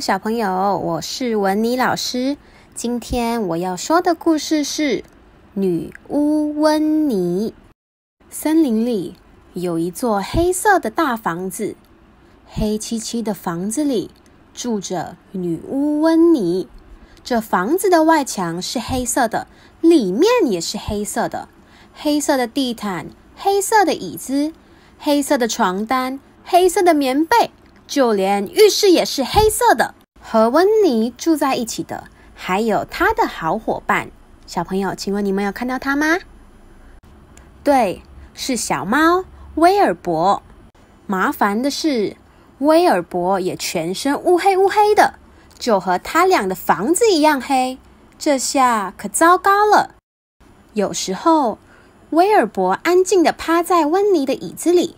小朋友，我是文妮老师。今天我要说的故事是《女巫温妮》。森林里有一座黑色的大房子，黑漆漆的房子里住着女巫温妮。这房子的外墙是黑色的，里面也是黑色的。黑色的地毯，黑色的椅子，黑色的床单，黑色的棉被。就连浴室也是黑色的。和温妮住在一起的，还有他的好伙伴。小朋友，请问你们有看到他吗？对，是小猫威尔伯。麻烦的是，威尔伯也全身乌黑乌黑的，就和他俩的房子一样黑。这下可糟糕了。有时候，威尔伯安静的趴在温妮的椅子里。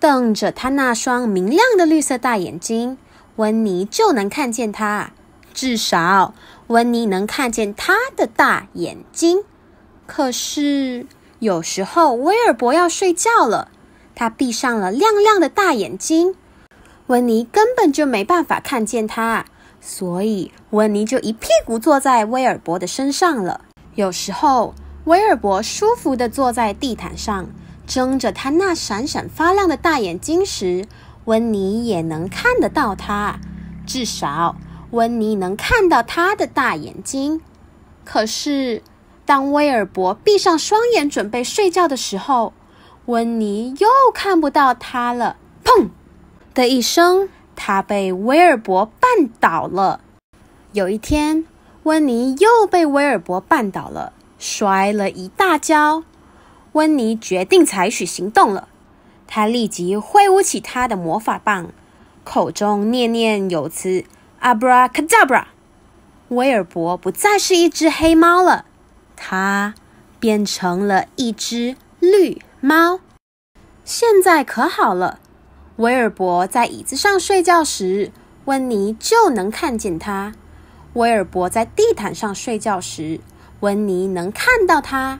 瞪着他那双明亮的绿色大眼睛，温妮就能看见他。至少，温妮能看见他的大眼睛。可是，有时候威尔伯要睡觉了，他闭上了亮亮的大眼睛，温妮根本就没办法看见他，所以温妮就一屁股坐在威尔伯的身上了。有时候，威尔伯舒服地坐在地毯上。睁着他那闪闪发亮的大眼睛时，温妮也能看得到他，至少温妮能看到他的大眼睛。可是，当威尔伯闭上双眼准备睡觉的时候，温妮又看不到他了。砰的一声，他被威尔伯绊倒了。有一天，温妮又被威尔伯绊倒了，摔了一大跤。温妮决定采取行动了。她立即挥舞起她的魔法棒，口中念念有词：“Abracadabra！” 威尔伯不再是一只黑猫了，他变成了一只绿猫。现在可好了，威尔伯在椅子上睡觉时，温妮就能看见他；威尔伯在地毯上睡觉时，温妮能看到他。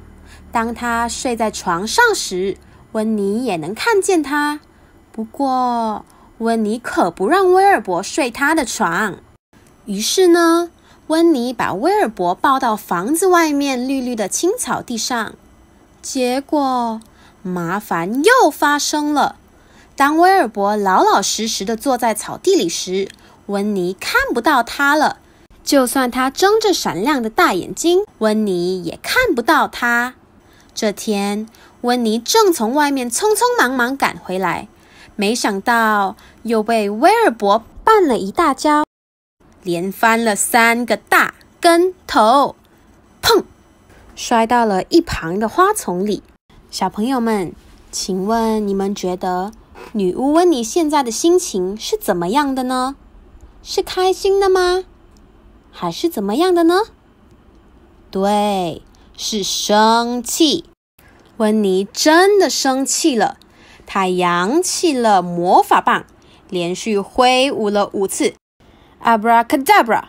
当他睡在床上时，温妮也能看见他。不过，温妮可不让威尔伯睡他的床。于是呢，温妮把威尔伯抱到房子外面绿绿的青草地上。结果，麻烦又发生了。当威尔伯老老实实的坐在草地里时，温妮看不到他了。就算他睁着闪亮的大眼睛，温妮也看不到他。这天，温妮正从外面匆匆忙忙赶回来，没想到又被威尔伯绊了一大跤，连翻了三个大跟头，砰，摔到了一旁的花丛里。小朋友们，请问你们觉得女巫温妮现在的心情是怎么样的呢？是开心的吗？还是怎么样的呢？对。是生气，温妮真的生气了。她扬起了魔法棒，连续挥舞了五次。Abracadabra！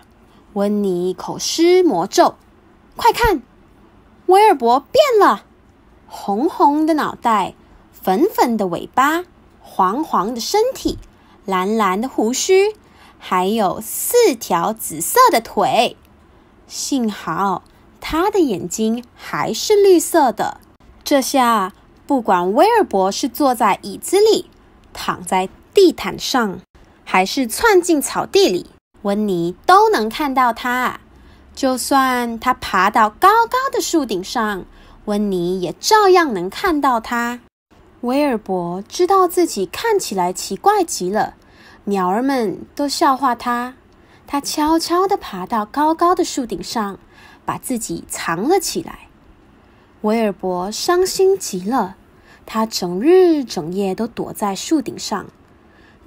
温妮口施魔咒。快看，威尔伯变了：红红的脑袋，粉粉的尾巴，黄黄的身体，蓝蓝的胡须，还有四条紫色的腿。幸好。他的眼睛还是绿色的。这下不管威尔伯是坐在椅子里、躺在地毯上，还是窜进草地里，温妮都能看到他。就算他爬到高高的树顶上，温妮也照样能看到他。威尔伯知道自己看起来奇怪极了，鸟儿们都笑话他。他悄悄地爬到高高的树顶上。把自己藏了起来，威尔伯伤心极了，他整日整夜都躲在树顶上。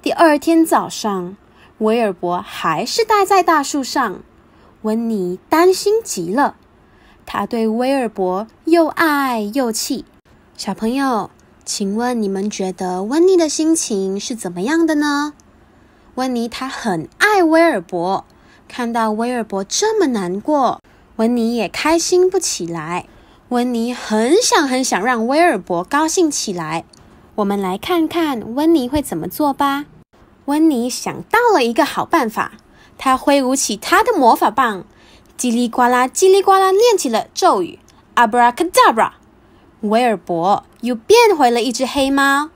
第二天早上，威尔伯还是待在大树上，温妮担心极了，他对威尔伯又爱又气。小朋友，请问你们觉得温妮的心情是怎么样的呢？温妮她很爱威尔伯，看到威尔伯这么难过。温妮也开心不起来。温妮很想很想让威尔伯高兴起来。我们来看看温妮会怎么做吧。温妮想到了一个好办法，她挥舞起她的魔法棒，叽里呱啦叽里呱啦念起了咒语：“Abracadabra！” 威尔伯又变回了一只黑猫。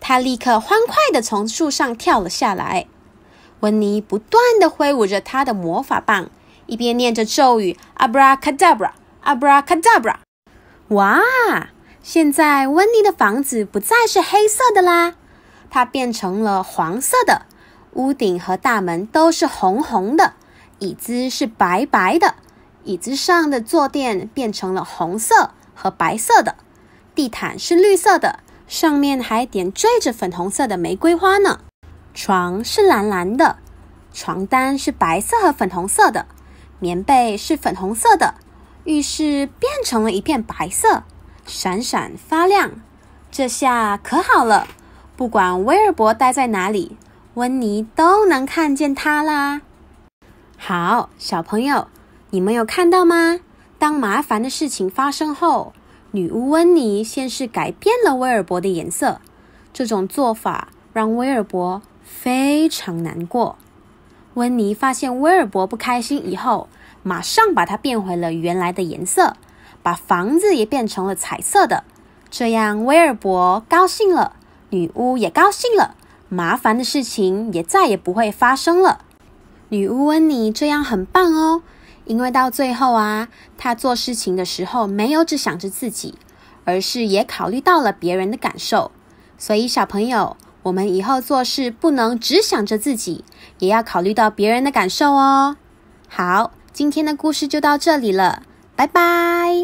他立刻欢快的从树上跳了下来。温妮不断的挥舞着他的魔法棒。一边念着咒语，Abracadabra，Abracadabra，哇！现在温妮的房子不再是黑色的啦，它变成了黄色的。屋顶和大门都是红红的，椅子是白白的，椅子上的坐垫变成了红色和白色的。地毯是绿色的，上面还点缀着粉红色的玫瑰花呢。床是蓝蓝的，床单是白色和粉红色的。棉被是粉红色的，浴室变成了一片白色，闪闪发亮。这下可好了，不管威尔伯待在哪里，温妮都能看见他啦。好，小朋友，你们有看到吗？当麻烦的事情发生后，女巫温妮先是改变了威尔伯的颜色，这种做法让威尔伯非常难过。温妮发现威尔伯不开心以后，马上把它变回了原来的颜色，把房子也变成了彩色的。这样威尔伯高兴了，女巫也高兴了，麻烦的事情也再也不会发生了。女巫温妮这样很棒哦，因为到最后啊，她做事情的时候没有只想着自己，而是也考虑到了别人的感受。所以小朋友。我们以后做事不能只想着自己，也要考虑到别人的感受哦。好，今天的故事就到这里了，拜拜。